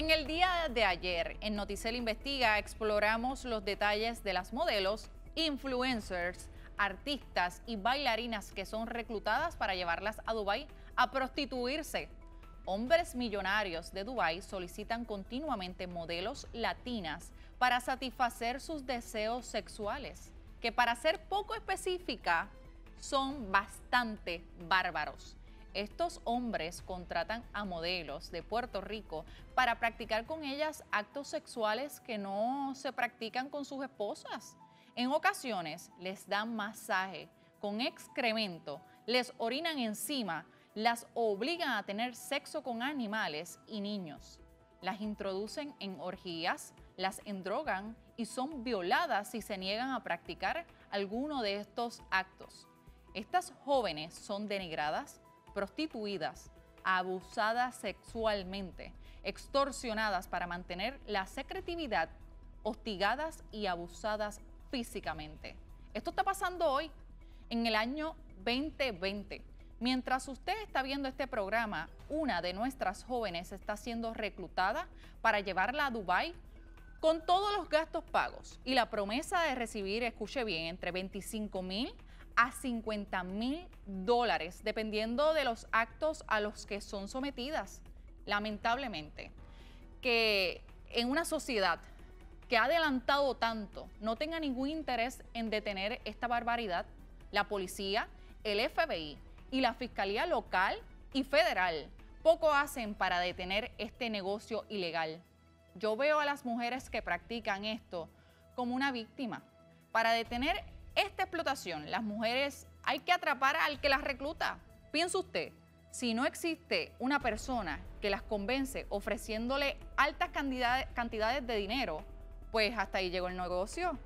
En el día de ayer, en Noticel Investiga, exploramos los detalles de las modelos, influencers, artistas y bailarinas que son reclutadas para llevarlas a Dubái a prostituirse. Hombres millonarios de Dubái solicitan continuamente modelos latinas para satisfacer sus deseos sexuales, que para ser poco específica, son bastante bárbaros. Estos hombres contratan a modelos de Puerto Rico para practicar con ellas actos sexuales que no se practican con sus esposas. En ocasiones les dan masaje con excremento, les orinan encima, las obligan a tener sexo con animales y niños. Las introducen en orgías, las endrogan y son violadas si se niegan a practicar alguno de estos actos. Estas jóvenes son denigradas, prostituidas, abusadas sexualmente, extorsionadas para mantener la secretividad, hostigadas y abusadas físicamente. Esto está pasando hoy, en el año 2020. Mientras usted está viendo este programa, una de nuestras jóvenes está siendo reclutada para llevarla a Dubái con todos los gastos pagos y la promesa de recibir, escuche bien, entre 25 mil a 50 mil dólares, dependiendo de los actos a los que son sometidas, lamentablemente. Que en una sociedad que ha adelantado tanto no tenga ningún interés en detener esta barbaridad, la policía, el FBI y la Fiscalía local y federal poco hacen para detener este negocio ilegal. Yo veo a las mujeres que practican esto como una víctima. Para detener esta explotación, las mujeres, hay que atrapar al que las recluta. Piensa usted, si no existe una persona que las convence ofreciéndole altas cantidades, de dinero, pues hasta ahí llegó el negocio.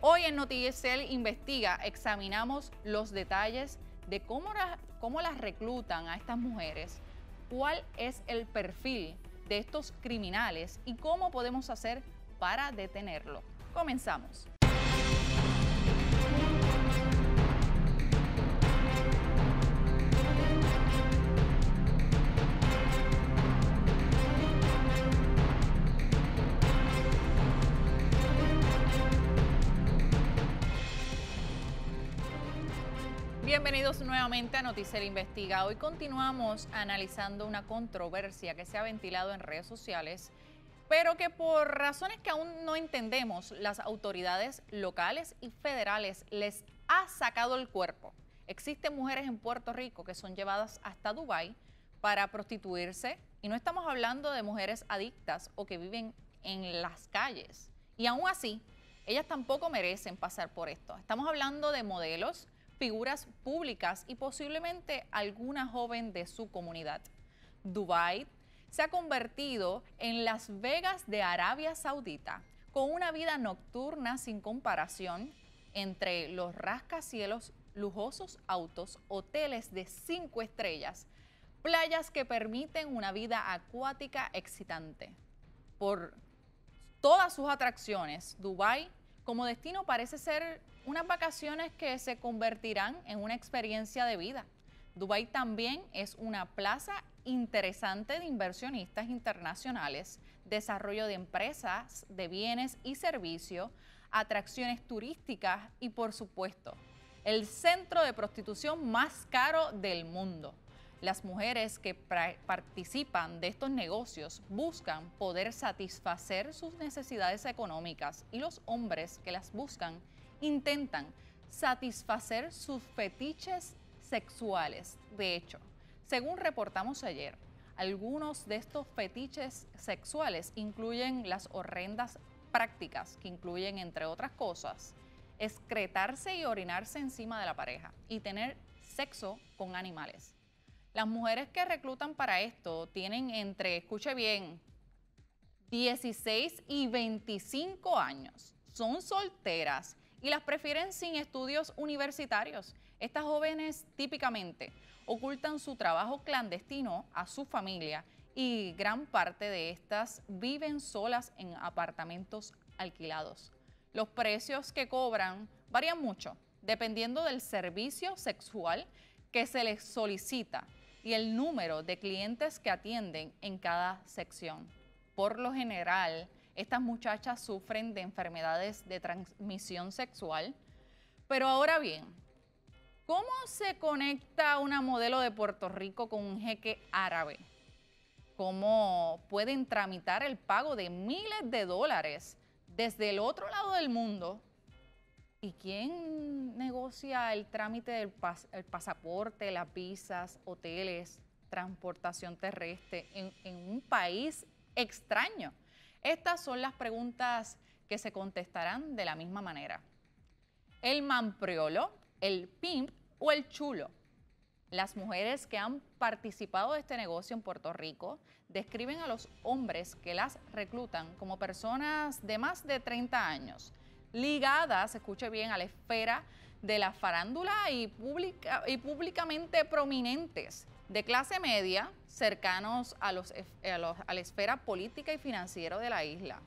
Hoy en Noticiel Investiga examinamos los detalles de cómo las reclutan a estas mujeres, cuál es el perfil de estos criminales y cómo podemos hacer para detenerlo. Comenzamos. Bienvenidos nuevamente a Noticiero Investiga. Hoy continuamos analizando una controversia que se ha ventilado en redes sociales, pero que por razones que aún no entendemos, las autoridades locales y federales les ha sacado el cuerpo. Existen mujeres en Puerto Rico que son llevadas hasta Dubái para prostituirse y no estamos hablando de mujeres adictas o que viven en las calles. Y aún así, ellas tampoco merecen pasar por esto. Estamos hablando de modelos, figuras públicas y posiblemente alguna joven de su comunidad. Dubái se ha convertido en Las Vegas de Arabia Saudita, con una vida nocturna sin comparación entre los rascacielos, lujosos autos, hoteles de cinco estrellas, playas que permiten una vida acuática excitante. Por todas sus atracciones, Dubái como destino parece ser unas vacaciones que se convertirán en una experiencia de vida. Dubái también es una plaza interesante de inversionistas internacionales, desarrollo de empresas, de bienes y servicios, atracciones turísticas y por supuesto, el centro de prostitución más caro del mundo. Las mujeres que participan de estos negocios buscan poder satisfacer sus necesidades económicas y los hombres que las buscan intentan satisfacer sus fetiches sexuales. De hecho, según reportamos ayer, algunos de estos fetiches sexuales incluyen las horrendas prácticas que incluyen, entre otras cosas, excretarse y orinarse encima de la pareja y tener sexo con animales. Las mujeres que reclutan para esto tienen entre, escuche bien, 16 y 25 años, son solteras y las prefieren sin estudios universitarios. Estas jóvenes típicamente ocultan su trabajo clandestino a su familia y gran parte de estas viven solas en apartamentos alquilados. Los precios que cobran varían mucho, dependiendo del servicio sexual que se les solicita y el número de clientes que atienden en cada sección. Por lo general, estas muchachas sufren de enfermedades de transmisión sexual. Pero ahora bien, ¿cómo se conecta una modelo de Puerto Rico con un jeque árabe? cómo pueden tramitar el pago de miles de dólares desde el otro lado del mundo. ¿Y quién negocia el trámite del pasaporte, las visas, hoteles, transportación terrestre en, un país extraño? Estas son las preguntas que se contestarán de la misma manera. El mampriolo, el pimp o el chulo las mujeres que han participado de este negocio en Puerto Rico describen a los hombres que las reclutan como personas de más de 30 años, ligadas, escuche bien, a la esfera de la farándula y, públicamente prominentes, de clase media, cercanos a, a la esfera política y financiera de la isla.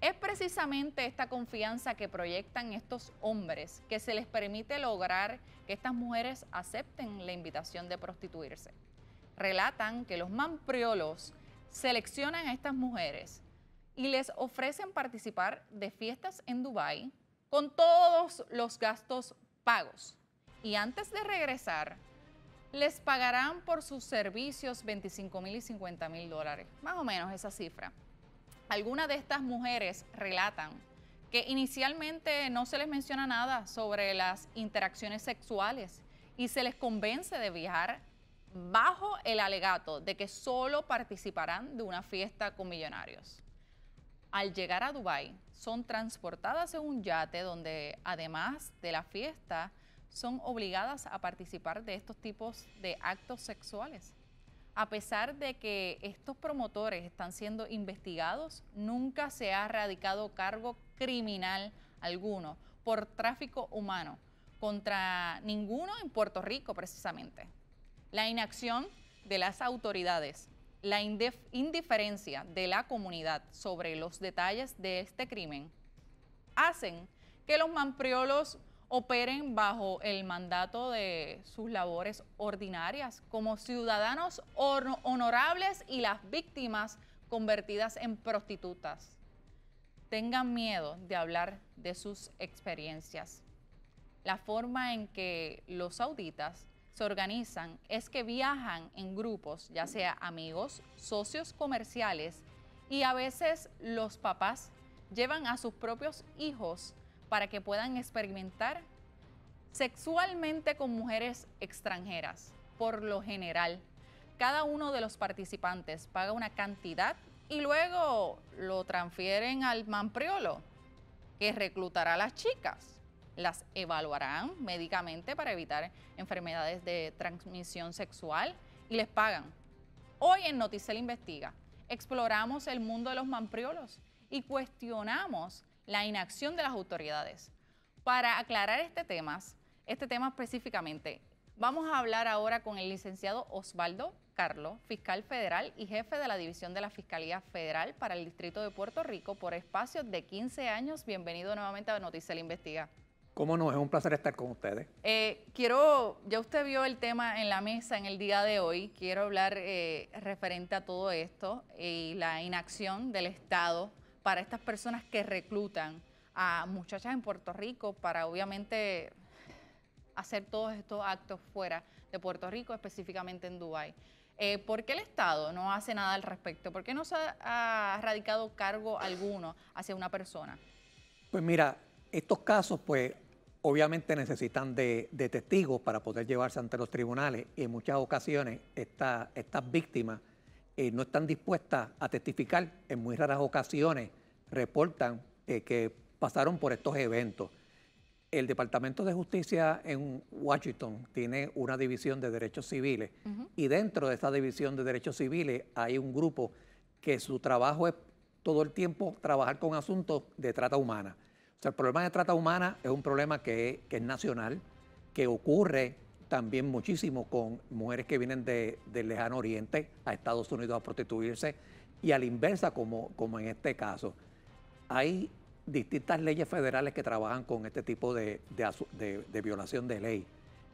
Es precisamente esta confianza que proyectan estos hombres que se les permite lograr estas mujeres acepten la invitación de prostituirse. Relatan que los mampriolos seleccionan a estas mujeres y les ofrecen participar de fiestas en Dubái con todos los gastos pagos. Y antes de regresar, les pagarán por sus servicios 25 mil y 50 mil dólares, más o menos esa cifra. Algunas de estas mujeres relatan que inicialmente no se les menciona nada sobre las interacciones sexuales y se les convence de viajar bajo el alegato de que solo participarán de una fiesta con millonarios. Al llegar a Dubái, son transportadas en un yate donde, además de la fiesta, son obligadas a participar de estos tipos de actos sexuales a pesar de que estos promotores están siendo investigados, nunca se ha radicado cargo criminal alguno por tráfico humano contra ninguno en Puerto Rico precisamente. La inacción de las autoridades, la indiferencia de la comunidad sobre los detalles de este crimen hacen que los mampriolos operen bajo el mandato de sus labores ordinarias como ciudadanos honorables y las víctimas convertidas en prostitutas. Tengan miedo de hablar de sus experiencias. La forma en que los sauditas se organizan es que viajan en grupos, ya sea amigos, socios comerciales y a veces los papás llevan a sus propios hijos para que puedan experimentar sexualmente con mujeres extranjeras, por lo general. Cada uno de los participantes paga una cantidad y luego lo transfieren al mampriolo, que reclutará a las chicas. Las evaluarán médicamente para evitar enfermedades de transmisión sexual y les pagan. Hoy en Noticel Investiga exploramos el mundo de los mampriolos y cuestionamos la inacción de las autoridades. Para aclarar este tema, este tema específicamente, vamos a hablar ahora con el licenciado Osvaldo Carlos, fiscal federal y jefe de la División de la Fiscalía Federal para el Distrito de Puerto Rico por espacios de 15 años. Bienvenido nuevamente a Noticias Investiga. Cómo no, es un placer estar con ustedes. Eh, quiero, ya usted vio el tema en la mesa en el día de hoy, quiero hablar eh, referente a todo esto y la inacción del Estado para estas personas que reclutan a muchachas en Puerto Rico para obviamente hacer todos estos actos fuera de Puerto Rico, específicamente en Dubái. Eh, ¿Por qué el Estado no hace nada al respecto? ¿Por qué no se ha, radicado cargo alguno hacia una persona? Pues mira, estos casos, pues obviamente necesitan de, testigos para poder llevarse ante los tribunales y en muchas ocasiones estas víctimas eh, no están dispuestas a testificar, en muy raras ocasiones reportan eh, que pasaron por estos eventos. El Departamento de Justicia en Washington tiene una división de derechos civiles y dentro de esa división de derechos civiles hay un grupo que su trabajo es todo el tiempo trabajar con asuntos de trata humana. O sea, el problema de trata humana es un problema que, que es nacional, que ocurre también muchísimo con mujeres que vienen de, del lejano oriente a Estados Unidos a prostituirse y a la inversa, como, como en este caso. Hay distintas leyes federales que trabajan con este tipo de, de, violación de ley.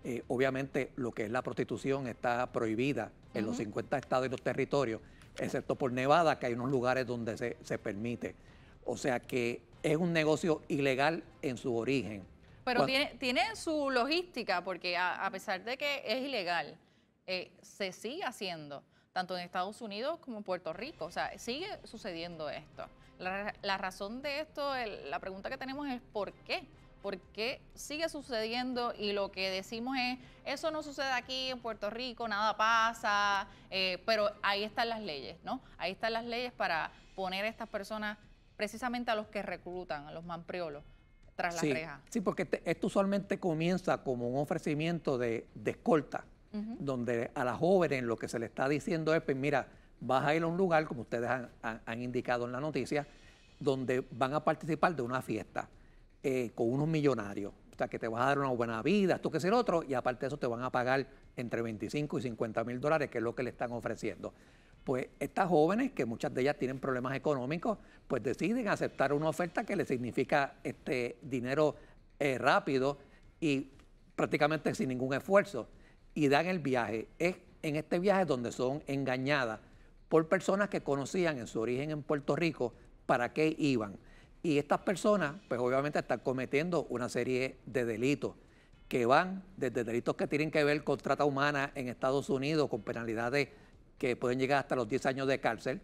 Eh, obviamente lo que es la prostitución está prohibida en los 50 estados y los territorios, excepto por Nevada, que hay unos lugares donde se, se permite. O sea que es un negocio ilegal en su origen pero tiene, tiene, su logística, porque a, pesar de que es ilegal, eh, se sigue haciendo, tanto en Estados Unidos como en Puerto Rico. O sea, sigue sucediendo esto. La, razón de esto, la pregunta que tenemos es ¿por qué? ¿Por qué sigue sucediendo? Y lo que decimos es, eso no sucede aquí en Puerto Rico, nada pasa, eh, pero ahí están las leyes, ¿no? Ahí están las leyes para poner a estas personas, precisamente a los que reclutan, a los mampriolos, tras sí, porque esto usualmente comienza como un ofrecimiento de, escolta, donde a las jóvenes lo que se le está diciendo es, pues mira, vas a ir a un lugar, como ustedes han, indicado en la noticia, donde van a participar de una fiesta eh, con unos millonarios. O sea, que te vas a dar una buena vida, esto que es el otro, y aparte de eso te van a pagar entre 25 y 50 mil dólares, que es lo que le están ofreciendo pues estas jóvenes, que muchas de ellas tienen problemas económicos, pues deciden aceptar una oferta que les significa este dinero eh, rápido y prácticamente sin ningún esfuerzo, y dan el viaje. Es en este viaje donde son engañadas por personas que conocían en su origen en Puerto Rico para qué iban. Y estas personas, pues obviamente están cometiendo una serie de delitos que van desde delitos que tienen que ver con trata humana en Estados Unidos, con penalidades que pueden llegar hasta los 10 años de cárcel,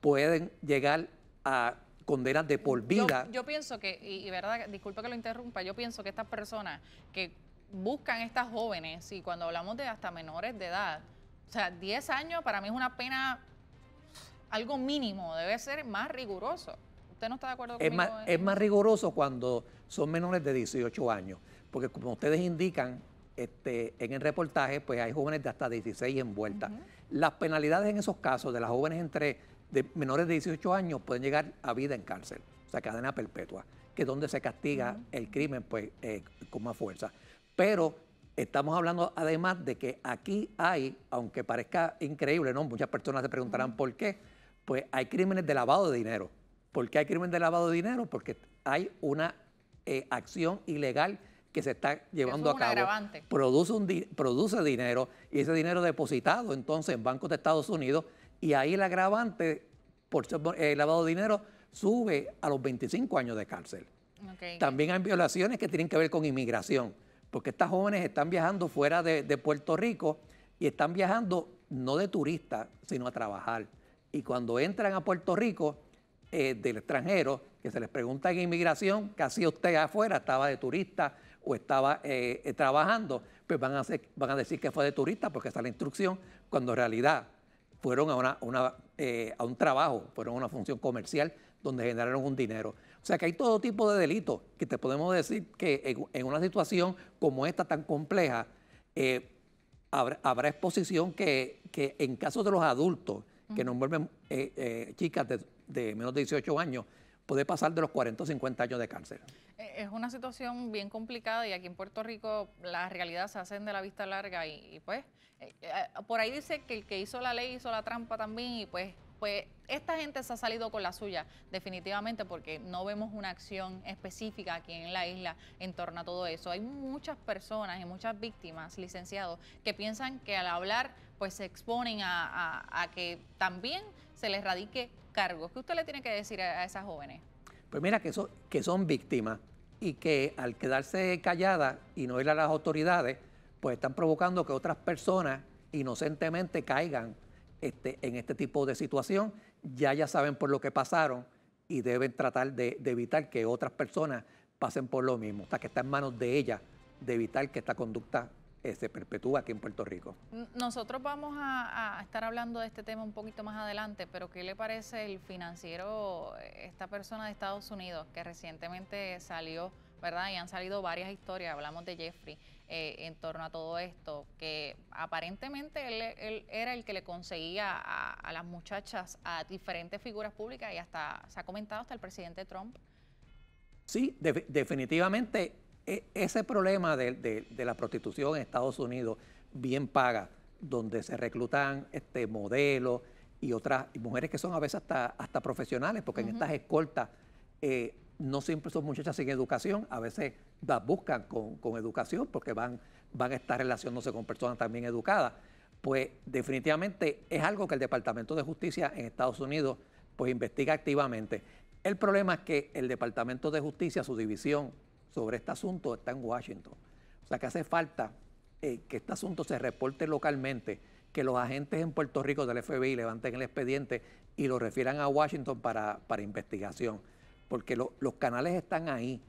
pueden llegar a condenas de por vida. Yo, pienso que, y, verdad, disculpe que lo interrumpa, yo pienso que estas personas que buscan estas jóvenes, y cuando hablamos de hasta menores de edad, o sea, 10 años para mí es una pena, algo mínimo, debe ser más riguroso. ¿Usted no está de acuerdo conmigo? Es es más riguroso cuando son menores de 18 años, porque como ustedes indican, este, en el reportaje, pues hay jóvenes de hasta 16 envueltas. Las penalidades en esos casos de las jóvenes entre de menores de 18 años pueden llegar a vida en cárcel, o sea, cadena perpetua, que es donde se castiga el crimen pues, eh, con más fuerza. Pero estamos hablando además de que aquí hay, aunque parezca increíble, ¿no? muchas personas se preguntarán por qué, pues hay crímenes de lavado de dinero. ¿Por qué hay crimen de lavado de dinero? Porque hay una eh, acción ilegal que se está llevando a cabo produce, un produce dinero y ese dinero depositado entonces en bancos de Estados Unidos y ahí el agravante por eh, lavado de dinero sube a los 25 años de cárcel. También hay violaciones que tienen que ver con inmigración, porque estas jóvenes están viajando fuera de, Puerto Rico y están viajando no de turista sino a trabajar. Y cuando entran a Puerto Rico eh, del extranjero, que se les pregunta en inmigración, ¿casi usted afuera? Estaba de turista o estaba eh, eh, trabajando, pues van a, van a decir que fue de turista porque está la instrucción, cuando en realidad fueron eh, a, un trabajo, fueron a una función comercial donde generaron un dinero. O sea que hay todo tipo de delitos que te podemos decir que en, una situación como esta tan compleja, habrá, exposición que, en caso de los adultos que nos vuelven chicas de, de menos de 18 años, puede pasar de los 40 o 50 años de cárcel. Eh, es una situación bien complicada y aquí en Puerto Rico las realidades se hacen de la vista larga y, pues eh, eh, por ahí dice que el que hizo la ley hizo la trampa también y pues pues esta gente se ha salido con la suya, definitivamente, porque no vemos una acción específica aquí en la isla en torno a todo eso. Hay muchas personas y muchas víctimas, licenciados, que piensan que al hablar, pues se exponen a, que también se les radique cargos. ¿Qué usted le tiene que decir a, esas jóvenes? Pues mira, que, eso, que son víctimas y que al quedarse callada y no ir a las autoridades, pues están provocando que otras personas inocentemente caigan este, en este tipo de situación. Ya ya saben por lo que pasaron y deben tratar de, evitar que otras personas pasen por lo mismo. hasta que está en manos de ella de evitar que esta conducta se este, perpetúa aquí en Puerto Rico. Nosotros vamos a, estar hablando de este tema un poquito más adelante, pero ¿qué le parece el financiero, esta persona de Estados Unidos que recientemente salió, ¿verdad? Y han salido varias historias, hablamos de Jeffrey, eh, en torno a todo esto, que aparentemente él, era el que le conseguía a, las muchachas, a diferentes figuras públicas y hasta se ha comentado hasta el presidente Trump. Sí, definitivamente e, ese problema de, la prostitución en Estados Unidos bien paga, donde se reclutan este, modelos y otras mujeres que son a veces hasta, profesionales, porque en estas escoltas eh, no siempre son muchachas sin educación, a veces las buscan con, educación porque van, van a estar relacionándose con personas también educadas. Pues definitivamente es algo que el Departamento de Justicia en Estados Unidos pues investiga activamente. El problema es que el Departamento de Justicia, su división sobre este asunto está en Washington. O sea que hace falta eh, que este asunto se reporte localmente, que los agentes en Puerto Rico del FBI levanten el expediente y lo refieran a Washington para, investigación, porque los canales están ahí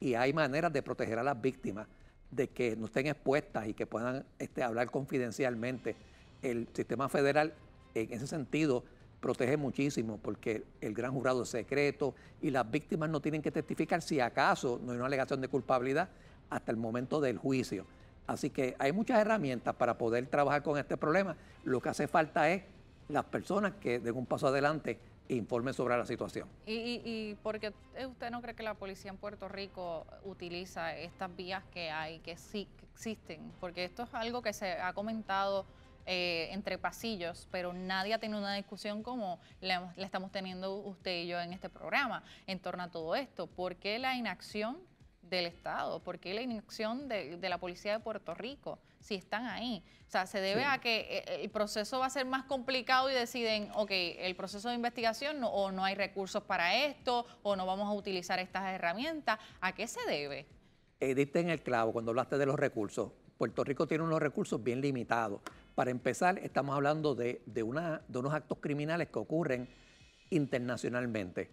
y hay maneras de proteger a las víctimas, de que no estén expuestas y que puedan este, hablar confidencialmente. El sistema federal en ese sentido protege muchísimo porque el gran jurado es secreto y las víctimas no tienen que testificar si acaso no hay una alegación de culpabilidad hasta el momento del juicio. Así que hay muchas herramientas para poder trabajar con este problema. Lo que hace falta es las personas que den un paso adelante e informen sobre la situación. ¿Y, y, por qué usted no cree que la policía en Puerto Rico utiliza estas vías que hay, que sí existen? Porque esto es algo que se ha comentado eh, entre pasillos, pero nadie ha tenido una discusión como la, estamos teniendo usted y yo en este programa en torno a todo esto. ¿Por qué la inacción del Estado? ¿Por qué la inacción de, la policía de Puerto Rico? Si están ahí. O sea, se debe a que eh, eh, el proceso va a ser más complicado y deciden, ok, el proceso de investigación o no hay recursos para esto o no vamos a utilizar estas herramientas. ¿A qué se debe? Diste en el clavo cuando hablaste de los recursos. Puerto Rico tiene unos recursos bien limitados. Para empezar, estamos hablando de, unos actos criminales que ocurren internacionalmente.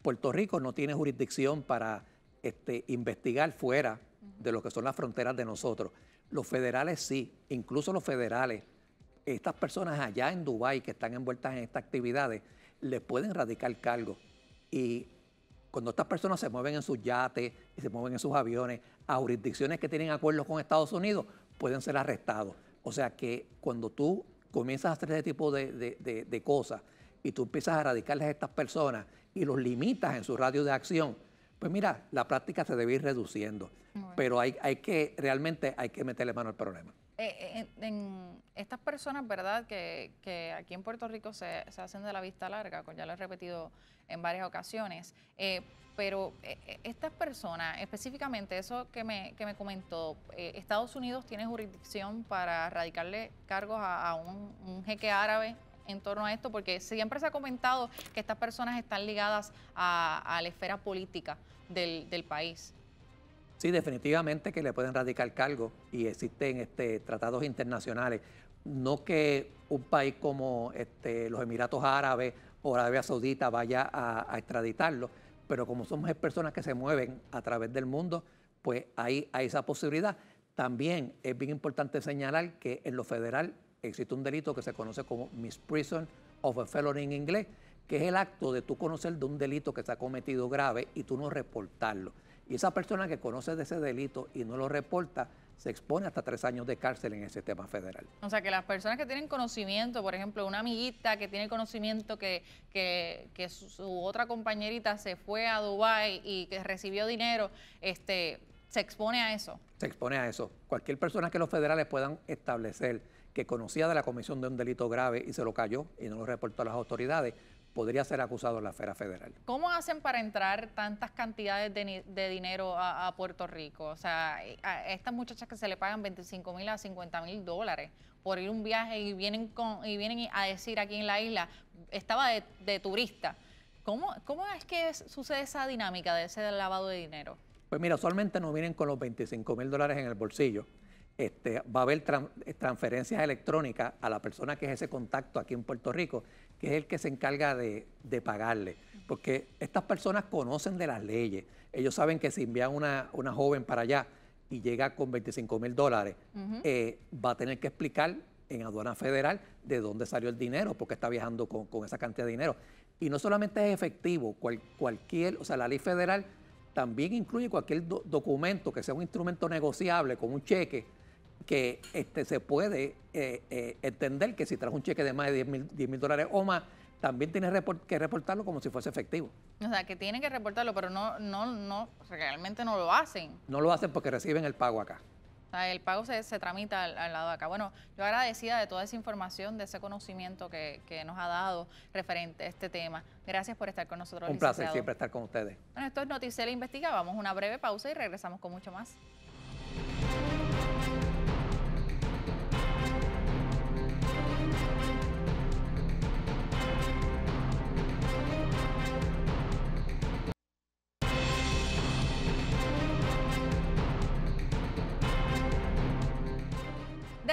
Puerto Rico no tiene jurisdicción para este, investigar fuera de lo que son las fronteras de nosotros. Los federales sí, incluso los federales, estas personas allá en Dubái que están envueltas en estas actividades, les pueden radicar cargo. Y cuando estas personas se mueven en sus yates y se mueven en sus aviones a jurisdicciones que tienen acuerdos con Estados Unidos, pueden ser arrestados. O sea que cuando tú comienzas a hacer ese tipo de, cosas y tú empiezas a erradicarles a estas personas y los limitas en su radio de acción, pues mira, la práctica se debe ir reduciendo. Pero hay, hay que, realmente hay que meterle mano al problema. Eh, eh, estas personas, ¿verdad?, que, aquí en Puerto Rico se, hacen de la vista larga, como ya lo he repetido en varias ocasiones, eh, pero estas personas, específicamente eso que me, que comentó, Estados Unidos tiene jurisdicción para radicarle cargos a, un, jeque árabe en torno a esto, porque siempre se ha comentado que estas personas están ligadas a, la esfera política del, del país. Sí, definitivamente que le pueden radicar cargo y existen este, tratados internacionales. No que un país como este, los Emiratos Árabes o Arabia Saudita vaya a, extraditarlo, pero como somos personas que se mueven a través del mundo, pues ahí hay esa posibilidad. También es bien importante señalar que en lo federal existe un delito que se conoce como misprision of a felony en inglés, que es el acto de tú conocer de un delito que se ha cometido grave y tú no reportarlo. Y esa persona que conoce de ese delito y no lo reporta, se expone hasta tres años de cárcel en el sistema federal. O sea, que las personas que tienen conocimiento, por ejemplo, una amiguita que tiene conocimiento que, que, su, otra compañerita se fue a Dubái y que recibió dinero, este, se expone a eso. Se expone a eso. Cualquier persona que los federales puedan establecer que conocía de la comisión de un delito grave y se lo cayó y no lo reportó a las autoridades, podría ser acusado en la esfera federal. ¿Cómo hacen para entrar tantas cantidades de, dinero a, Puerto Rico? O sea, eh, a estas muchachas que se le pagan 25 mil a 50 mil dólares por ir un viaje y vienen, con, y vienen a decir aquí en la isla, estaba de, turista. ¿Cómo, es que sucede esa dinámica de ese lavado de dinero? Pues mira, usualmente no vienen con los 25 mil dólares en el bolsillo. Este, va a haber eh, transferencias electrónicas a la persona que es ese contacto aquí en Puerto Rico que es el que se encarga de, pagarle. Porque estas personas conocen de las leyes. Ellos saben que si envían una, una joven para allá y llega con 25 mil dólares, eh, va a tener que explicar en aduana federal de dónde salió el dinero, porque está viajando con, esa cantidad de dinero. Y no solamente es efectivo, cualquier, o sea, la ley federal también incluye cualquier documento que sea un instrumento negociable, como un cheque, que este, se puede eh, eh, entender que si traes un cheque de más de 10 mil, dólares o más, también tienes que reportarlo como si fuese efectivo. O sea, que tienen que reportarlo, pero no, no, no, realmente no lo hacen. No lo hacen porque reciben el pago acá. O sea, el pago se, tramita al, lado de acá. Bueno, yo agradecida de toda esa información, de ese conocimiento que, nos ha dado referente a este tema. Gracias por estar con nosotros. Un placer siempre estar con ustedes. Bueno, esto es Noticiela Investiga. Vamos a una breve pausa y regresamos con mucho más.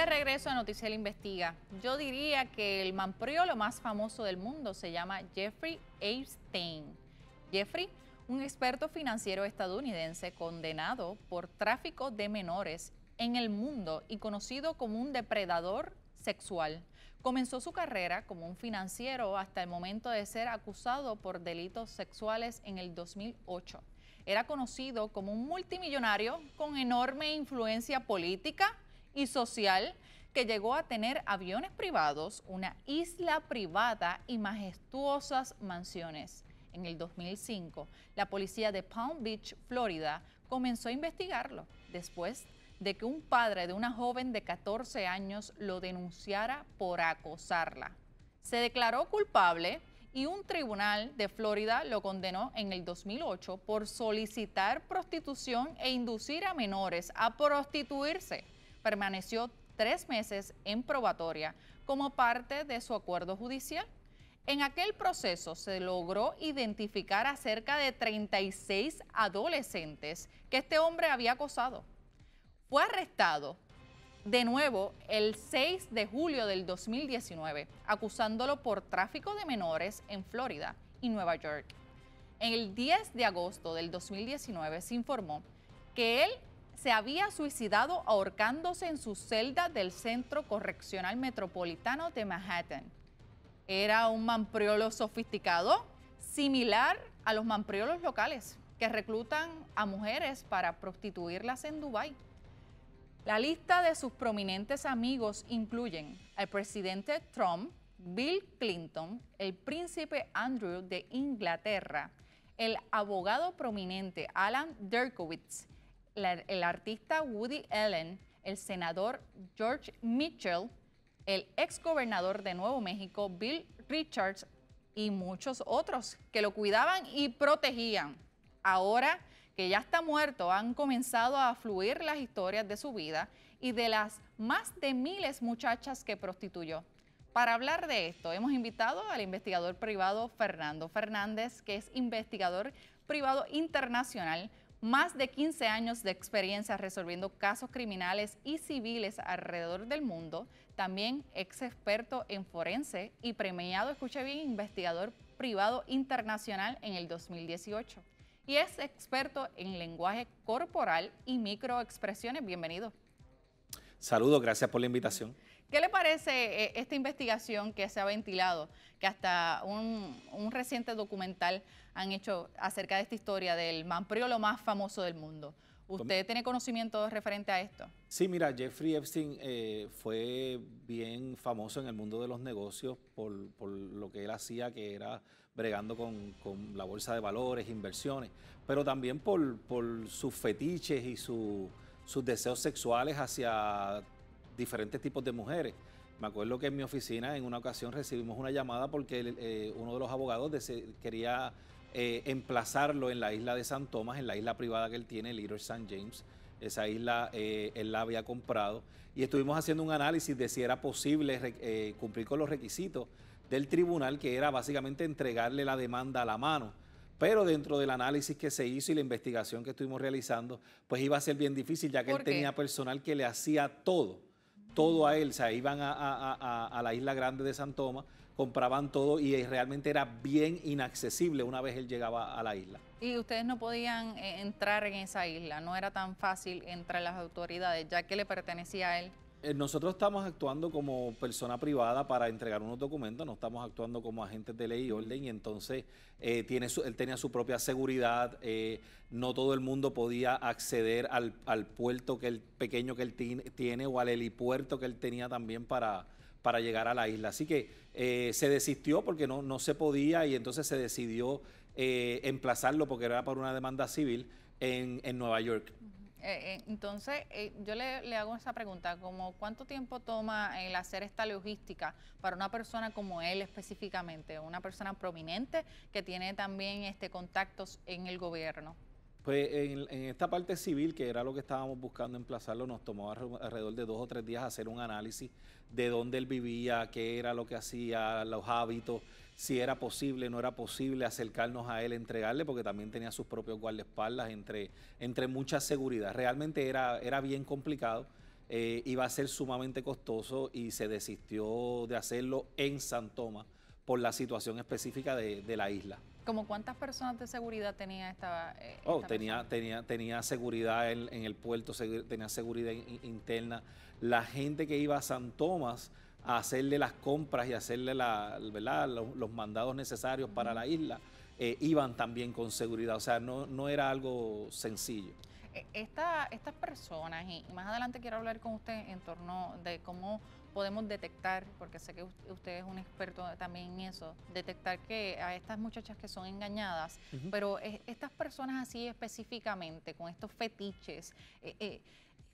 regreso a Noticiel Investiga. Yo diría que el lo más famoso del mundo se llama Jeffrey Epstein. Jeffrey, un experto financiero estadounidense condenado por tráfico de menores en el mundo y conocido como un depredador sexual. Comenzó su carrera como un financiero hasta el momento de ser acusado por delitos sexuales en el 2008. Era conocido como un multimillonario con enorme influencia política, y social que llegó a tener aviones privados, una isla privada y majestuosas mansiones. En el 2005, la policía de Palm Beach, Florida, comenzó a investigarlo después de que un padre de una joven de 14 años lo denunciara por acosarla. Se declaró culpable y un tribunal de Florida lo condenó en el 2008 por solicitar prostitución e inducir a menores a prostituirse permaneció tres meses en probatoria como parte de su acuerdo judicial. En aquel proceso se logró identificar a cerca de 36 adolescentes que este hombre había acosado. Fue arrestado de nuevo el 6 de julio del 2019, acusándolo por tráfico de menores en Florida y Nueva York. En el 10 de agosto del 2019 se informó que él se había suicidado ahorcándose en su celda del Centro Correccional Metropolitano de Manhattan. Era un mampriolo sofisticado, similar a los mampriolos locales que reclutan a mujeres para prostituirlas en Dubái. La lista de sus prominentes amigos incluyen al presidente Trump, Bill Clinton, el príncipe Andrew de Inglaterra, el abogado prominente Alan Derkowitz, el artista Woody Allen, el senador George Mitchell, el exgobernador de Nuevo México Bill Richards y muchos otros que lo cuidaban y protegían. Ahora que ya está muerto, han comenzado a fluir las historias de su vida y de las más de miles muchachas que prostituyó. Para hablar de esto, hemos invitado al investigador privado Fernando Fernández, que es investigador privado internacional, más de 15 años de experiencia resolviendo casos criminales y civiles alrededor del mundo, también ex experto en forense y premiado, escuche bien, investigador privado internacional en el 2018. Y es experto en lenguaje corporal y microexpresiones. Bienvenido. Saludos, gracias por la invitación. ¿Qué le parece eh, esta investigación que se ha ventilado, que hasta un, reciente documental han hecho acerca de esta historia del lo más famoso del mundo? ¿Usted tiene conocimiento referente a esto? Sí, mira, Jeffrey Epstein eh, fue bien famoso en el mundo de los negocios por, lo que él hacía, que era bregando con, la bolsa de valores, inversiones, pero también por, sus fetiches y sus deseos sexuales hacia diferentes tipos de mujeres. Me acuerdo que en mi oficina en una ocasión recibimos una llamada porque eh, uno de los abogados quería eh, emplazarlo en la isla de San Tomás, en la isla privada que él tiene, el Little St. James. Esa isla eh, él la había comprado y estuvimos haciendo un análisis de si era posible cumplir con los requisitos del tribunal, que era básicamente entregarle la demanda a la mano pero dentro del análisis que se hizo y la investigación que estuvimos realizando, pues iba a ser bien difícil, ya que él tenía personal que le hacía todo todo a él, o sea, iban a, la isla grande de San compraban todo y realmente era bien inaccesible una vez él llegaba a la isla. Y ustedes no podían eh, entrar en esa isla, no era tan fácil entre las autoridades, ya que le pertenecía a él. Eh, nosotros estamos actuando como persona privada para entregar unos documentos, no estamos actuando como agentes de ley y orden y entonces eh, tiene él tenía su propia seguridad, eh, no todo el mundo podía acceder al, puerto que el pequeño que él tiene o al helipuerto que él tenía también para, para llegar a la isla. Así que se desistió porque no, no se podía y entonces se decidió emplazarlo porque era por una demanda civil en, en Nueva York. Eh, eh, entonces, eh, yo le, hago esa pregunta, como ¿cuánto tiempo toma el hacer esta logística para una persona como él específicamente, una persona prominente que tiene también este contactos en el gobierno? Pues en, esta parte civil, que era lo que estábamos buscando emplazarlo, nos tomó alrededor de dos o tres días hacer un análisis de dónde él vivía, qué era lo que hacía, los hábitos, si era posible, no era posible acercarnos a él, entregarle, porque también tenía sus propios guardaespaldas, entre, entre mucha seguridad. Realmente era, era bien complicado, eh, iba a ser sumamente costoso y se desistió de hacerlo en San por la situación específica de la isla. ¿Como cuántas personas de seguridad tenía esta, eh, oh, tenía, tenía, tenía seguridad en, el puerto, tenía seguridad interna. La gente que iba a San Tomás a hacerle las compras y hacerle la, ¿verdad? Los, mandados necesarios para la isla, eh, iban también con seguridad. O sea, no, no era algo sencillo. E, esta, estas personas, y más adelante quiero hablar con usted en torno de cómo podemos detectar, porque sé que usted es un experto también en eso, detectar que a estas muchachas que son engañadas, pero e, estas personas así específicamente, con estos fetiches, eh, eh,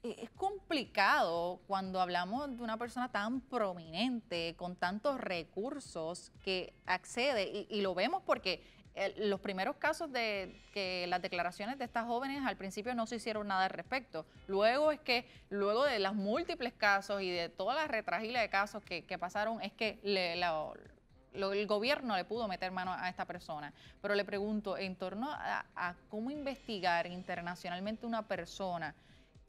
eh, es complicado cuando hablamos de una persona tan prominente, con tantos recursos que accede, y, y lo vemos porque los primeros casos de que las declaraciones de estas jóvenes al principio no se hicieron nada al respecto. Luego es que, luego de los múltiples casos y de toda la retragila de casos que, pasaron, es que el gobierno le pudo meter mano a esta persona. Pero le pregunto, en torno a cómo investigar internacionalmente una persona,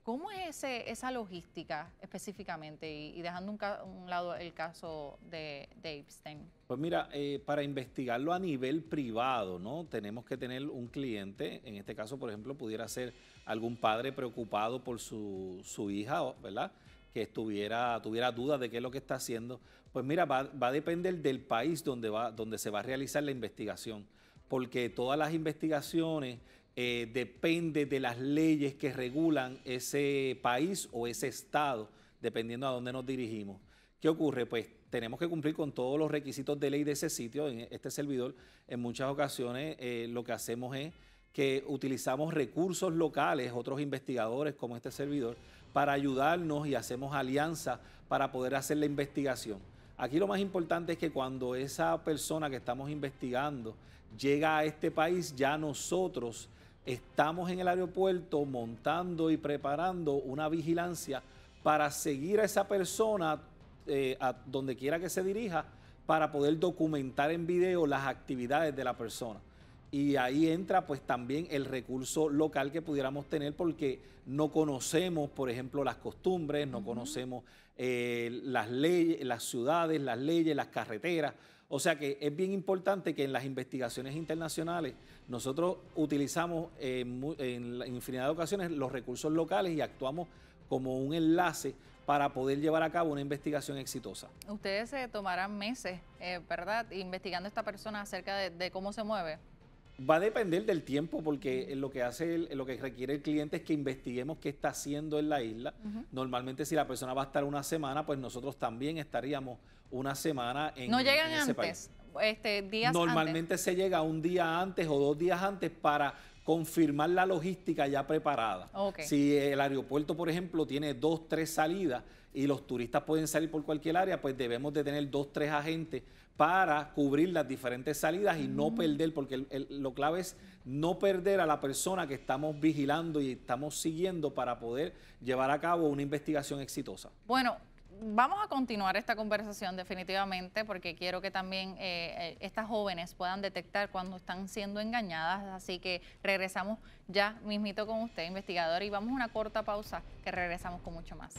¿Cómo es esa logística específicamente? Y, dejando un, lado el caso de, Epstein. Pues mira, eh, para investigarlo a nivel privado, ¿no? Tenemos que tener un cliente, en este caso, por ejemplo, pudiera ser algún padre preocupado por su, su hija, ¿verdad? que estuviera, tuviera dudas de qué es lo que está haciendo. Pues mira, va, va a depender del país donde, va, donde se va a realizar la investigación, porque todas las investigaciones eh, depende de las leyes que regulan ese país o ese estado, dependiendo a dónde nos dirigimos. ¿Qué ocurre? Pues tenemos que cumplir con todos los requisitos de ley de ese sitio, en este servidor. En muchas ocasiones eh, lo que hacemos es que utilizamos recursos locales, otros investigadores como este servidor, para ayudarnos y hacemos alianzas para poder hacer la investigación. Aquí lo más importante es que cuando esa persona que estamos investigando llega a este país, ya nosotros estamos en el aeropuerto montando y preparando una vigilancia para seguir a esa persona eh, a donde quiera que se dirija para poder documentar en video las actividades de la persona. Y ahí entra pues también el recurso local que pudiéramos tener porque no conocemos, por ejemplo, las costumbres, no conocemos eh, las leyes, las ciudades, las leyes, las carreteras. O sea que es bien importante que en las investigaciones internacionales nosotros utilizamos eh, en infinidad de ocasiones los recursos locales y actuamos como un enlace para poder llevar a cabo una investigación exitosa. Ustedes se tomarán meses, eh, ¿verdad?, investigando a esta persona acerca de, cómo se mueve. Va a depender del tiempo, porque lo que hace, lo que requiere el cliente es que investiguemos qué está haciendo en la isla. Normalmente, si la persona va a estar una semana, pues nosotros también estaríamos una semana en No llegan antes, Este, días Normalmente se llega un día antes o dos días antes para confirmar la logística ya preparada. Si el aeropuerto, por ejemplo, tiene dos, tres salidas y los turistas pueden salir por cualquier área, pues debemos de tener dos, tres agentes para cubrir las diferentes salidas y no mm. perder, porque lo clave es no perder a la persona que estamos vigilando y estamos siguiendo para poder llevar a cabo una investigación exitosa. Bueno, vamos a continuar esta conversación definitivamente porque quiero que también eh, eh, estas jóvenes puedan detectar cuando están siendo engañadas. Así que regresamos ya mismito con usted, investigador, y vamos a una corta pausa que regresamos con mucho más.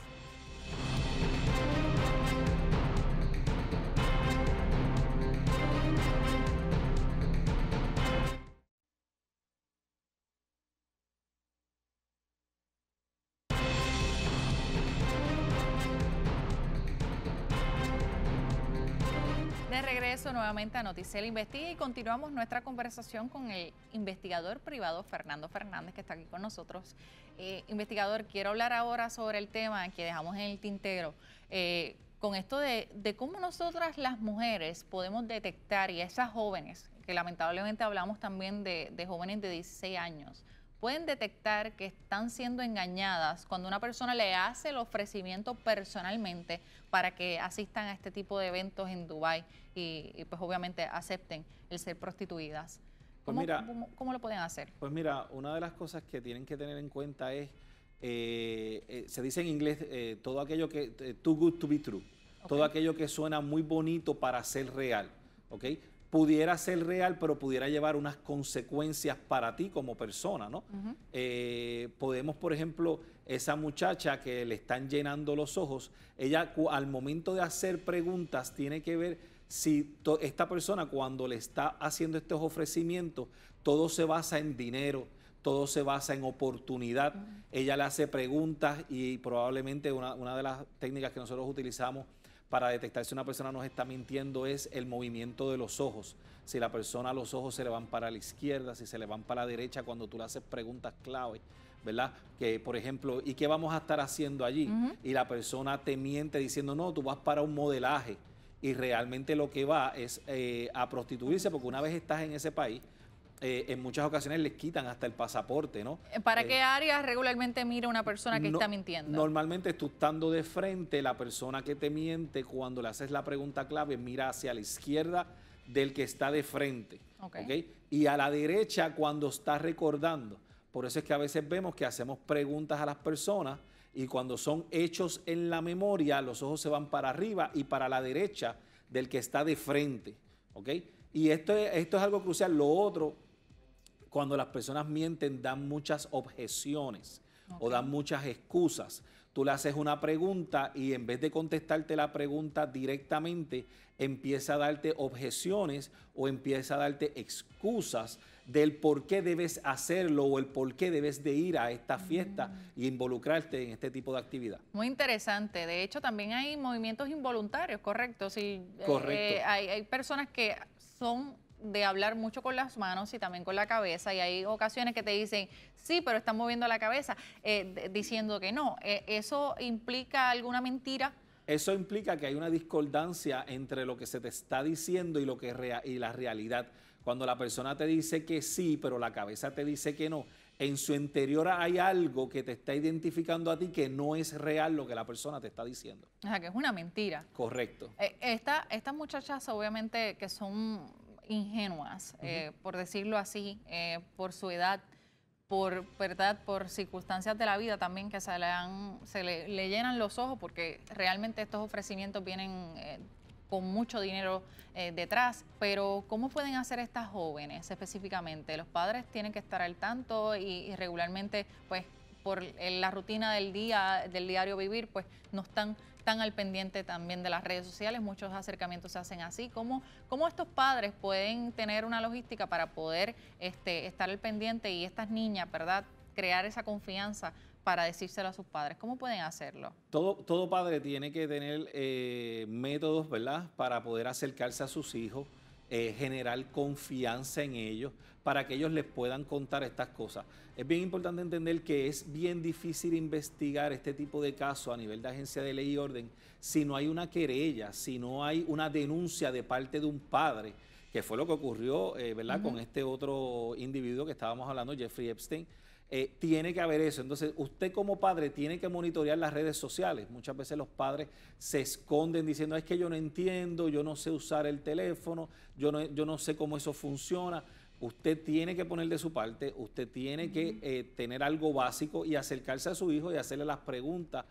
De regreso nuevamente a Noticel Investiga y continuamos nuestra conversación con el investigador privado Fernando Fernández que está aquí con nosotros. Eh, investigador, quiero hablar ahora sobre el tema que dejamos en el tintero, eh, con esto de, cómo nosotras las mujeres podemos detectar y esas jóvenes, que lamentablemente hablamos también de, de jóvenes de 16 años, pueden detectar que están siendo engañadas cuando una persona le hace el ofrecimiento personalmente para que asistan a este tipo de eventos en Dubái y, pues obviamente acepten el ser prostituidas. Pues ¿Cómo, lo pueden hacer? Pues mira, una de las cosas que tienen que tener en cuenta es, eh, eh, se dice en inglés, eh, todo aquello que, too good to be true, todo aquello que suena muy bonito para ser real, ¿ok? Pudiera ser real, pero pudiera llevar unas consecuencias para ti como persona, ¿no? podemos, por ejemplo, esa muchacha que le están llenando los ojos, ella al momento de hacer preguntas tiene que ver si esta persona cuando le está haciendo estos ofrecimientos, todo se basa en dinero, todo se basa en oportunidad. Ella le hace preguntas y probablemente una, de las técnicas que nosotros utilizamos para detectar si una persona nos está mintiendo es el movimiento de los ojos. Si la persona los ojos se le van para la izquierda, si se le van para la derecha, cuando tú le haces preguntas clave, ¿verdad? Que, por ejemplo, ¿y qué vamos a estar haciendo allí? Y la persona te miente diciendo, no, tú vas para un modelaje y realmente lo que va es eh, a prostituirse, porque una vez estás en ese país, eh, en muchas ocasiones les quitan hasta el pasaporte, ¿no? Eh, ¿Para qué área regularmente mira una persona que está mintiendo? Normalmente tú estando de frente, la persona que te miente, cuando le haces la pregunta clave, mira hacia la izquierda del que está de frente, Y a la derecha cuando está recordando. Por eso es que a veces vemos que hacemos preguntas a las personas y cuando son hechos en la memoria, los ojos se van para arriba y para la derecha del que está de frente. Y esto, esto es algo crucial. Lo otro, cuando las personas mienten, dan muchas objeciones o dan muchas excusas. Tú le haces una pregunta y en vez de contestarte la pregunta directamente, empieza a darte objeciones o empieza a darte excusas del por qué debes hacerlo o el por qué debes de ir a esta fiesta mm. y involucrarte en este tipo de actividad. Muy interesante. De hecho, también hay movimientos involuntarios, ¿correcto? Sí, eh, correcto. Eh, hay, personas que son de hablar mucho con las manos y también con la cabeza. Y hay ocasiones que te dicen, sí, pero están moviendo la cabeza, eh, diciendo que no. ¿Eso implica alguna mentira? Eso implica que hay una discordancia entre lo que se te está diciendo y, lo que y la realidad. Cuando la persona te dice que sí, pero la cabeza te dice que no, en su interior hay algo que te está identificando a ti que no es real lo que la persona te está diciendo. O sea, que es una mentira. Correcto. Eh, esta, estas muchachas obviamente que son ingenuas, eh, por decirlo así, eh, por su edad, por verdad, por circunstancias de la vida también que se, le, han, se le llenan los ojos porque realmente estos ofrecimientos vienen con mucho dinero eh, detrás, pero ¿cómo pueden hacer estas jóvenes específicamente? Los padres tienen que estar al tanto y, regularmente, pues, por la rutina del día, del diario vivir, pues no están tan al pendiente también de las redes sociales, muchos acercamientos se hacen así. ¿Cómo, cómo estos padres pueden tener una logística para poder este, estar al pendiente y estas niñas, verdad, crear esa confianza para decírselo a sus padres? ¿Cómo pueden hacerlo? Todo, todo padre tiene que tener eh, métodos, ¿verdad?, para poder acercarse a sus hijos, eh, generar confianza en ellos, para que ellos les puedan contar estas cosas. Es bien importante entender que es bien difícil investigar este tipo de casos a nivel de agencia de ley y orden si no hay una querella, si no hay una denuncia de parte de un padre que fue lo que ocurrió, eh, ¿verdad?, con este otro individuo que estábamos hablando, Jeffrey Epstein, eh, tiene que haber eso. Entonces, usted como padre tiene que monitorear las redes sociales. Muchas veces los padres se esconden diciendo, es que yo no entiendo, yo no sé usar el teléfono, yo no, yo no sé cómo eso funciona. Usted tiene que poner de su parte, usted tiene que eh, tener algo básico y acercarse a su hijo y hacerle las preguntas.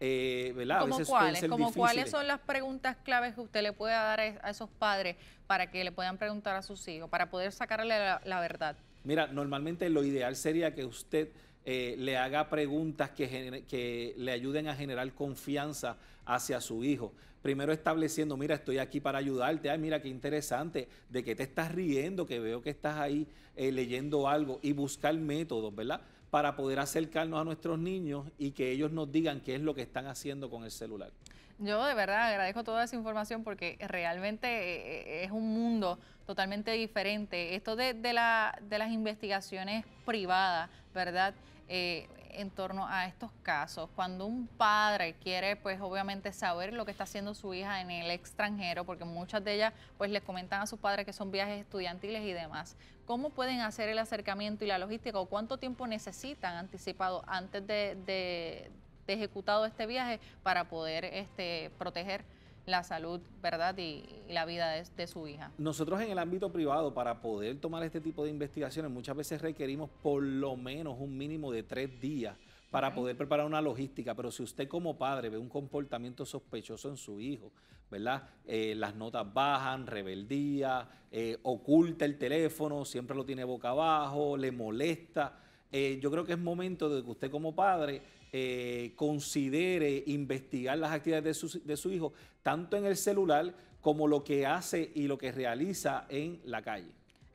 Eh, ¿verdad? ¿Cómo, cuáles, cuáles son las preguntas claves que usted le puede dar a esos padres para que le puedan preguntar a sus hijos, para poder sacarle la verdad? Mira, normalmente lo ideal sería que usted eh, le haga preguntas que, que le ayuden a generar confianza hacia su hijo. Primero estableciendo, mira, estoy aquí para ayudarte, ay, mira qué interesante, de que te estás riendo, que veo que estás ahí eh, leyendo algo y buscar métodos, ¿verdad? Para poder acercarnos a nuestros niños y que ellos nos digan qué es lo que están haciendo con el celular. Yo de verdad agradezco toda esa información porque realmente eh, eh, es un mundo totalmente diferente. Esto de, de, la, de las investigaciones privadas, ¿verdad? Eh, en torno a estos casos, cuando un padre quiere, pues obviamente saber lo que está haciendo su hija en el extranjero, porque muchas de ellas, pues les comentan a sus padres que son viajes estudiantiles y demás. ¿Cómo pueden hacer el acercamiento y la logística o cuánto tiempo necesitan anticipado antes de, ejecutado este viaje para poder este, proteger la salud, ¿verdad? Y, la vida de, su hija. Nosotros en el ámbito privado, para poder tomar este tipo de investigaciones, muchas veces requerimos por lo menos un mínimo de tres días para poder preparar una logística, pero si usted como padre ve un comportamiento sospechoso en su hijo, ¿verdad? Eh, las notas bajan, rebeldía, eh, oculta el teléfono, siempre lo tiene boca abajo, le molesta. Eh, yo creo que es momento de que usted como padre eh, considere investigar las actividades de su, hijo, tanto en el celular como lo que hace y lo que realiza en la calle.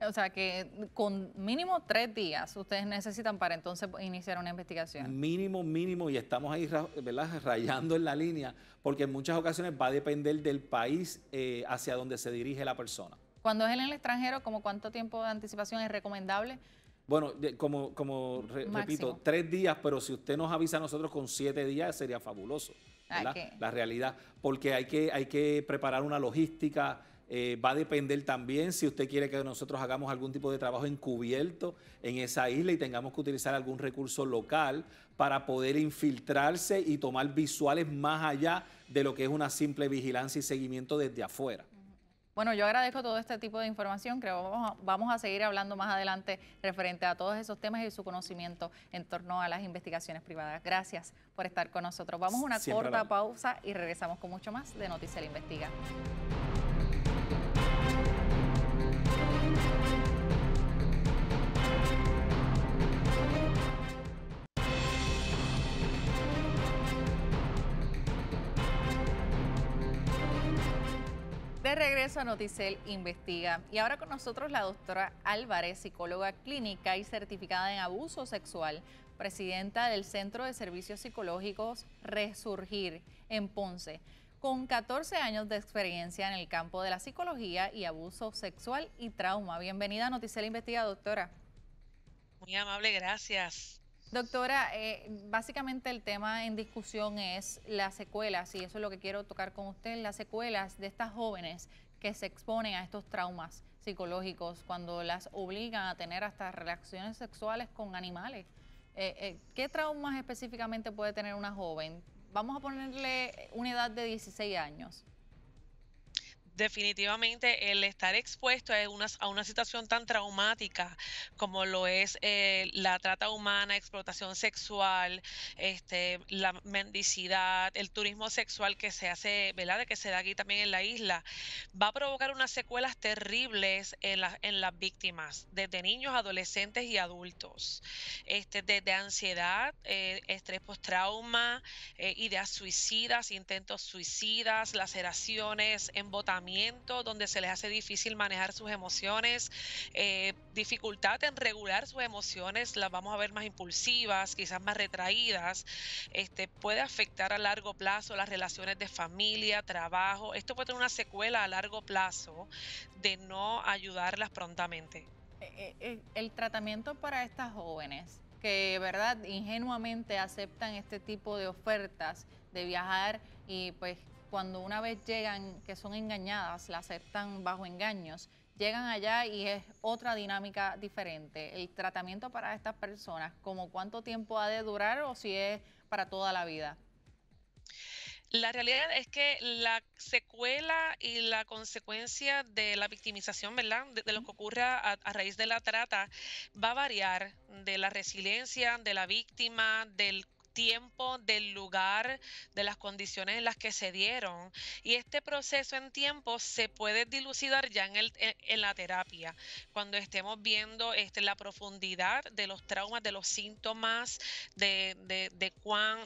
O sea que con mínimo tres días ustedes necesitan para entonces iniciar una investigación. Mínimo, mínimo, y estamos ahí ¿verdad? rayando en la línea, porque en muchas ocasiones va a depender del país eh, hacia donde se dirige la persona. Cuando es en el extranjero, ¿como cuánto tiempo de anticipación es recomendable bueno, como, como repito, tres días, pero si usted nos avisa a nosotros con siete días sería fabuloso. Ah, La realidad, porque hay que, preparar una logística, eh, va a depender también si usted quiere que nosotros hagamos algún tipo de trabajo encubierto en esa isla y tengamos que utilizar algún recurso local para poder infiltrarse y tomar visuales más allá de lo que es una simple vigilancia y seguimiento desde afuera. Bueno, yo agradezco todo este tipo de información. Creo que vamos a, seguir hablando más adelante referente a todos esos temas y su conocimiento en torno a las investigaciones privadas. Gracias por estar con nosotros. Vamos a una corta pausa y regresamos con mucho más de Noticia Investiga. regreso a Noticel Investiga y ahora con nosotros la doctora Álvarez, psicóloga clínica y certificada en abuso sexual, presidenta del Centro de Servicios Psicológicos Resurgir en Ponce, con 14 años de experiencia en el campo de la psicología y abuso sexual y trauma. Bienvenida a Noticel Investiga, doctora. Muy amable, gracias. Doctora, eh, básicamente el tema en discusión es las secuelas, y eso es lo que quiero tocar con usted, las secuelas de estas jóvenes que se exponen a estos traumas psicológicos cuando las obligan a tener hasta relaciones sexuales con animales. Eh, eh, ¿Qué traumas específicamente puede tener una joven? Vamos a ponerle una edad de 16 años definitivamente el estar expuesto a una, a una situación tan traumática como lo es eh, la trata humana, explotación sexual, este, la mendicidad, el turismo sexual que se hace, ¿verdad? Que se da aquí también en la isla, va a provocar unas secuelas terribles en, en las víctimas, desde niños, adolescentes y adultos, este, desde ansiedad, eh, estrés post-trauma, eh, ideas suicidas, intentos suicidas, laceraciones, embotamientos donde se les hace difícil manejar sus emociones, eh, dificultad en regular sus emociones, las vamos a ver más impulsivas, quizás más retraídas, este, puede afectar a largo plazo las relaciones de familia, trabajo, esto puede tener una secuela a largo plazo de no ayudarlas prontamente. Eh, eh, el tratamiento para estas jóvenes que, ¿verdad?, ingenuamente aceptan este tipo de ofertas de viajar y pues cuando una vez llegan, que son engañadas, la aceptan bajo engaños, llegan allá y es otra dinámica diferente. El tratamiento para estas personas, como cuánto tiempo ha de durar o si es para toda la vida. La realidad es que la secuela y la consecuencia de la victimización, ¿verdad? De, lo que ocurra a, a, raíz de la trata, va a variar de la resiliencia de la víctima, del tiempo, del lugar, de las condiciones en las que se dieron. Y este proceso en tiempo se puede dilucidar ya en, el, en, la terapia, cuando estemos viendo este, la profundidad de los traumas, de los síntomas, de,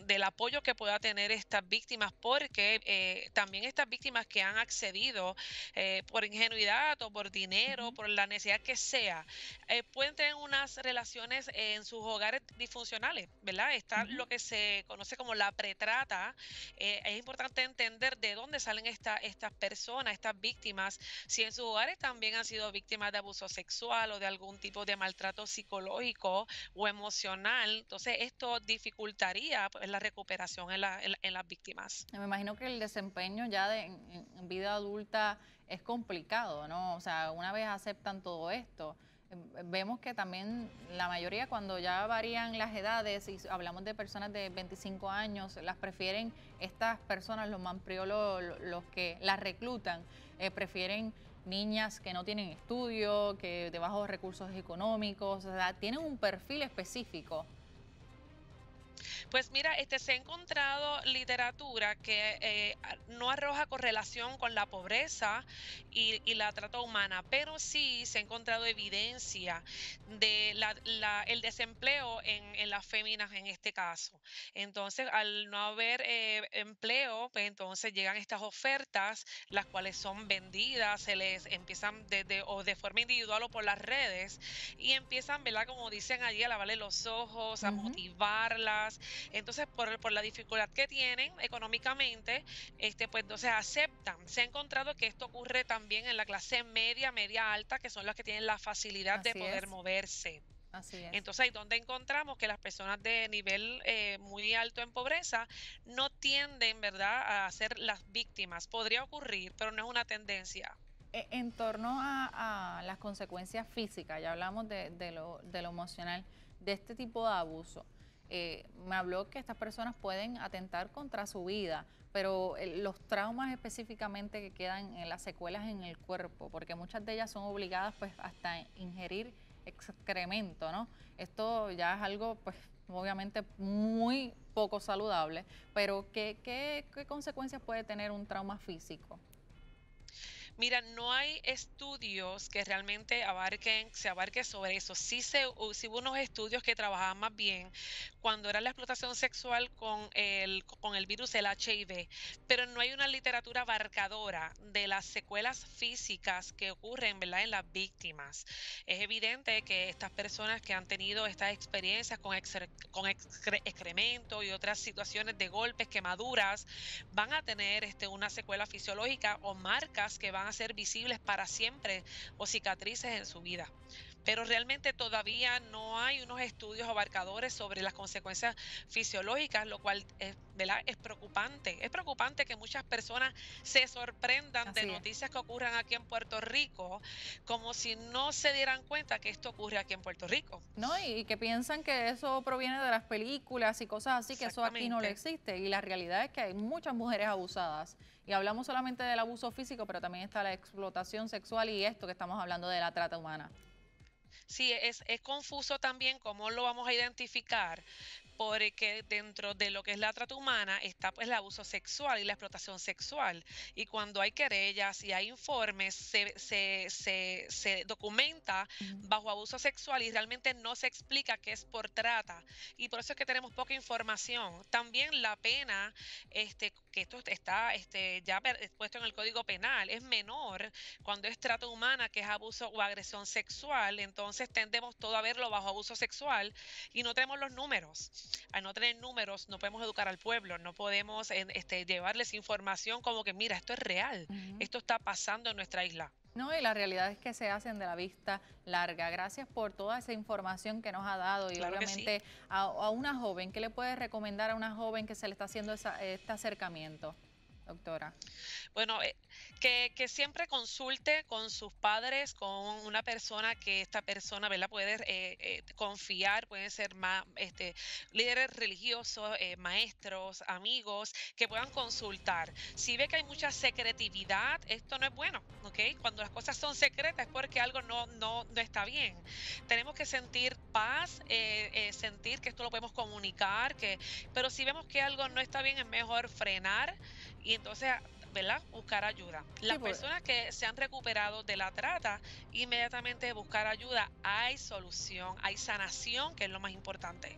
del apoyo que pueda tener estas víctimas, porque eh, también estas víctimas que han accedido eh, por ingenuidad o por dinero, por la necesidad que sea, eh, pueden tener unas relaciones en sus hogares disfuncionales, ¿verdad? Está lo que se conoce como la pretrata, eh, es importante entender de dónde salen esta, estas personas, estas víctimas, si en sus hogares también han sido víctimas de abuso sexual o de algún tipo de maltrato psicológico o emocional. Entonces, esto dificultaría pues, la recuperación en, las víctimas. Me imagino que el desempeño ya de, en vida adulta es complicado, ¿no? O sea, una vez aceptan todo esto vemos que también la mayoría cuando ya varían las edades y hablamos de personas de 25 años, las prefieren estas personas, los mampriolos, los que las reclutan, eh, prefieren niñas que no tienen estudio, que de bajos recursos económicos, tienen un perfil específico. Pues mira, este, se ha encontrado literatura que eh, no arroja correlación con la pobreza y, la trata humana, pero sí se ha encontrado evidencia de la, el desempleo en, las féminas en este caso. Entonces, al no haber eh, empleo, pues entonces llegan estas ofertas, las cuales son vendidas, se les empiezan de, o de forma individual o por las redes y empiezan, ¿verdad? Como dicen allí, a lavarle los ojos, a motivarlas, entonces, por, la dificultad que tienen económicamente, este, pues entonces aceptan. Se ha encontrado que esto ocurre también en la clase media, media alta, que son las que tienen la facilidad de poder moverse. Así es. Entonces, ahí donde encontramos que las personas de nivel eh, muy alto en pobreza no tienden, ¿verdad?, a ser las víctimas. Podría ocurrir, pero no es una tendencia. E, en torno a, las consecuencias físicas, ya hablamos de lo emocional, de este tipo de abuso, eh, me habló que estas personas pueden atentar contra su vida, pero eh, los traumas específicamente que quedan en las secuelas en el cuerpo, porque muchas de ellas son obligadas pues hasta ingerir excremento, ¿no? Esto ya es algo pues obviamente muy poco saludable, pero ¿qué, qué, consecuencias puede tener un trauma físico? Mira, no hay estudios que realmente abarquen, se abarque sobre eso. Sí se, sí hubo unos estudios que trabajaban más bien cuando era la explotación sexual con el, con el virus, el HIV. Pero no hay una literatura abarcadora de las secuelas físicas que ocurren ¿verdad? en las víctimas. Es evidente que estas personas que han tenido estas experiencias con, excremento y otras situaciones de golpes, quemaduras, van a tener este, una secuela fisiológica o marcas que van a ser visibles para siempre o cicatrices en su vida pero realmente todavía no hay unos estudios abarcadores sobre las consecuencias fisiológicas, lo cual es, es preocupante. Es preocupante que muchas personas se sorprendan de noticias que ocurran aquí en Puerto Rico, como si no se dieran cuenta que esto ocurre aquí en Puerto Rico. No, y, que piensan que eso proviene de las películas y cosas así, que eso aquí no lo existe. Y la realidad es que hay muchas mujeres abusadas. Y hablamos solamente del abuso físico, pero también está la explotación sexual y esto que estamos hablando de la trata humana. Sí, es, es confuso también cómo lo vamos a identificar, porque dentro de lo que es la trata humana está pues el abuso sexual y la explotación sexual. Y cuando hay querellas y hay informes, se, se, documenta bajo abuso sexual y realmente no se explica qué es por trata. Y por eso es que tenemos poca información. También la pena, este, que esto está este, ya puesto en el Código Penal, es menor cuando es trata humana, que es abuso o agresión sexual. Entonces tendemos todo a verlo bajo abuso sexual y no tenemos los números al no tener números, no podemos educar al pueblo, no podemos este, llevarles información como que, mira, esto es real, esto está pasando en nuestra isla. No, y la realidad es que se hacen de la vista larga. Gracias por toda esa información que nos ha dado y obviamente a, una joven, ¿qué le puede recomendar a una joven que se le está haciendo esa, este acercamiento? doctora? Bueno, eh, que, siempre consulte con sus padres, con una persona que esta persona ¿verdad? puede eh, eh, confiar, pueden ser más, este, líderes religiosos, maestros, amigos, que puedan consultar. Si ve que hay mucha secretividad, esto no es bueno, ¿ok? Cuando las cosas son secretas es porque algo no, no, está bien. Tenemos que sentir paz, sentir que esto lo podemos comunicar, que, pero si vemos que algo no está bien, es mejor frenar y entonces ¿verdad? buscar ayuda. Las pues. personas que se han recuperado de la trata, inmediatamente buscar ayuda. Hay solución, hay sanación, que es lo más importante.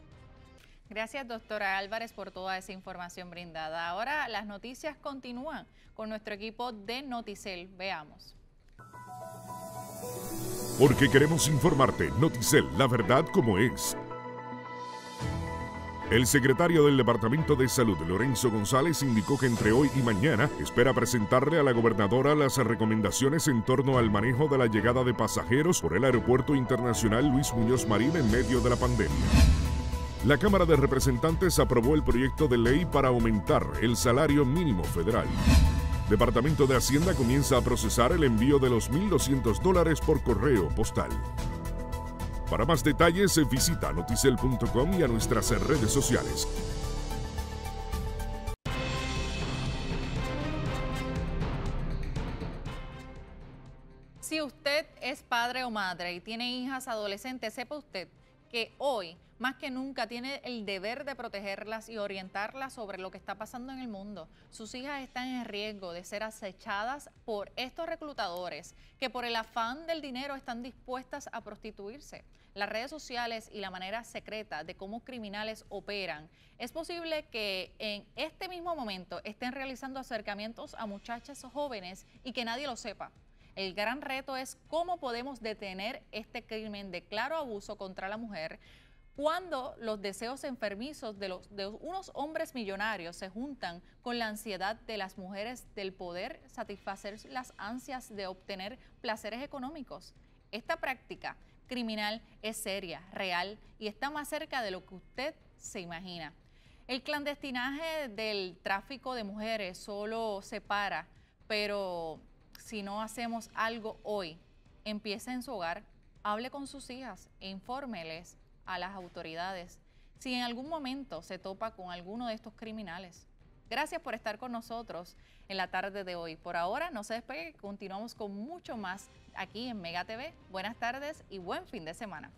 Gracias, doctora Álvarez, por toda esa información brindada. Ahora las noticias continúan con nuestro equipo de Noticel. Veamos. Porque queremos informarte, Noticel, la verdad como es. El secretario del Departamento de Salud, Lorenzo González, indicó que entre hoy y mañana espera presentarle a la gobernadora las recomendaciones en torno al manejo de la llegada de pasajeros por el Aeropuerto Internacional Luis Muñoz Marín en medio de la pandemia. La Cámara de Representantes aprobó el proyecto de ley para aumentar el salario mínimo federal. Departamento de Hacienda comienza a procesar el envío de los 1.200 dólares por correo postal. Para más detalles eh, visita noticel.com y a nuestras eh, redes sociales. Si usted es padre o madre y tiene hijas adolescentes, sepa usted que hoy más que nunca tiene el deber de protegerlas y orientarlas sobre lo que está pasando en el mundo. Sus hijas están en riesgo de ser acechadas por estos reclutadores que por el afán del dinero están dispuestas a prostituirse. Las redes sociales y la manera secreta de cómo criminales operan. Es posible que en este mismo momento estén realizando acercamientos a muchachas jóvenes y que nadie lo sepa. El gran reto es cómo podemos detener este crimen de claro abuso contra la mujer cuando los deseos enfermizos de, unos hombres millonarios se juntan con la ansiedad de las mujeres del poder satisfacer las ansias de obtener placeres económicos. Esta práctica criminal es seria, real y está más cerca de lo que usted se imagina. El clandestinaje del tráfico de mujeres solo separa, pero si no hacemos algo hoy, empiece en su hogar, hable con sus hijas e infórmeles a las autoridades si en algún momento se topa con alguno de estos criminales. Gracias por estar con nosotros en la tarde de hoy. Por ahora, no se despegue, continuamos con mucho más aquí en Mega TV. Buenas tardes y buen fin de semana.